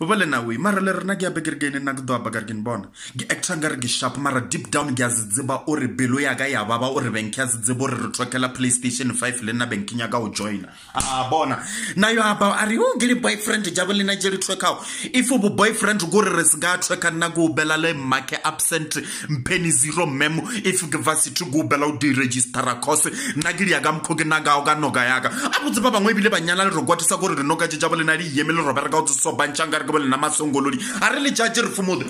ubale nawe mara le rena ke apeke re ke ene nna ke do apa kare ke ne bona ke acta nka re ke shap mara deep down ke a se tseba ore belo yaka ya baba ore benke ya se tseba ore re tlokela playstation five le nna benkeng yaka o joina a bona na yo apa a re o ke le boyfriend jabo le nna ke le tlhokago if bo boyfriend ko re re se ka tlhoka nna ke o bela le make absent mpeny zero memo if gevasity ko o bela o diregistera cose nna ke di yaka mokgo ke nna kao ka noka yaka a botse ba bangwe ebile banyala le re kwatisa kore re noka je jabo le nna le eme le robereka o tse so bantšhanka ri ku na masungululi a ri li jaji rifumudu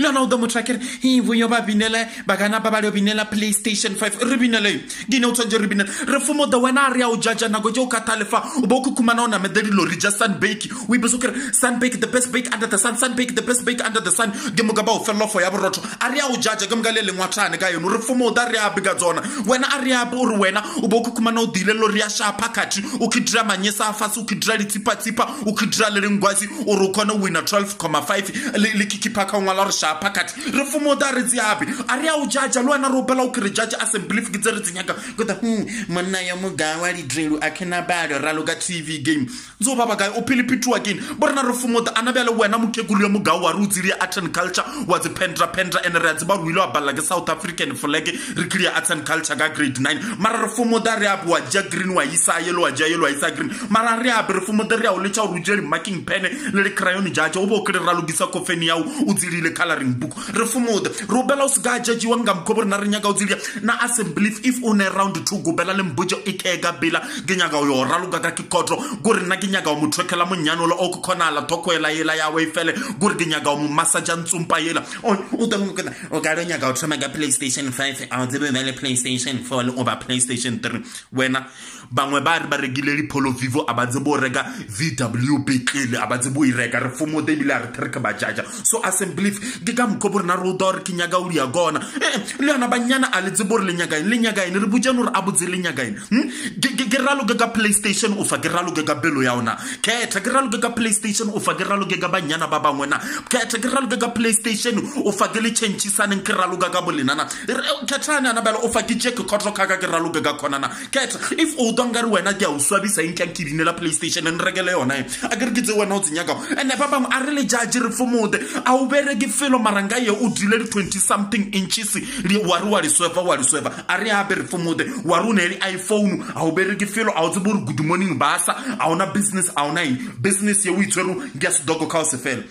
lona u do muthu hi vunyo va vinela bakana ba va le vinela playstation 5 ri vinela yi gine u tshwanje ri vinela rifumudu wena a ri ya u jaja nako je u katalefa u bo ku kuma na u namede rilori ja sunbake o ibese o sun bake the best bake under the sun sun bake the best bake under the sun ke moka ba o felelofo ya borotho a ri ya u jaja ke moka le lengwathane ka yeno rifumudu a ri ya bika tsona wena a ri ya bo ri wena u bo ku kuma na u dile lori ya shapa kati u khidira manyesa a fase u khidira ditsipatsipa u khidira le ringwazi o re u kgone o wina 12,5 le kekipa ka ngwala re sha pakati re fumo o da re tse ape a re ya o jaja le wena re opela o kere jaje assemblyf ke tse re tsenyaka kota hm monna yo moga wa ditlelo a kena balo ra loka tv game ntse o babakae o phelephetiwa ke ne bo rena re fumo ta anabja le wena mokhekolo yo mogao wa re o tsirie arten culture wa tse pendra pendra and re a tse ba ruile wa balela ke south african flag re kry-a arten culture ka grade 9 mara re fumo ta re ape wa ja green wa isa yelo wa ja yelo wa isa green mara re ape re fumo ta re ya o letša gore o jele marking pene le le cry yone jaja o bo o kry ralokisa kofeni yao o tsilile coloring book re fomode re opela o se ka jajiwa nka mokgobo rena re nyaka o tsilia na a sen believe if o ne round two kopela le mbotse e ke ka pela nyaka yo raloka ka ke kotlo kore nna ke nyaka o mo thwekela monyanolo o ke kgonala thokoela ela ya o e fele kore ke nyaka o mo massaja ntsompa ela o tangkena o ka re nyaka o thoma ka playstation five a o tsebe bele playstation four le oba playstation three wena bangwe ba re ba rekile dipholo vivo a ba tsebe o reka vw betlele a ba tsebe o e reka re fomote ebile a re the re ke bajaja so assemblyf ke ka mokgwa bo rena re o ta gore ke nyaka o dia kona eh, eh, le yona bannyana a letse bo re lenyakaeng lenyakaeng re botjane gore a botse lenyakaeng hmm? ke raloke ka playstation o fa ke raloke ka belo ya ona kgetha ke raloke ka playstation o fa ke raloke ka bannyana ba bangwe na kgetha ke raloke ka playstation o fa ke le chantšhisaneng ke raloka ka bolenana eh, kgethane ana bela o fa ke je ke kgotlo kgaka ke raloke ka kgonana kgetha if o twankare wena ke a o swabisa e eng ke yang ke binela playstation nrekele yona a kere ke tse wena o tsenyakao ande le ba bangwe a re lejaji re fomode a o bereke felo maranga ye o dile di 20 something inches wa re wa le swefa wa le swefa a re ape re fomode wa re o ne le iphone a o bereke felo a o tsebe gore good morning basa a ona business a ona eng business ye o itshwero e ke ya sedoko ka o se fela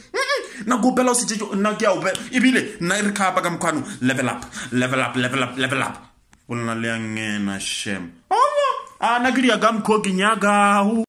na go bela o se nna ke a o bela ebile nna e re kgapa ka mokgwano level up level up level up level up o lena le ya ngena shem oma na ke di ya ka mokgo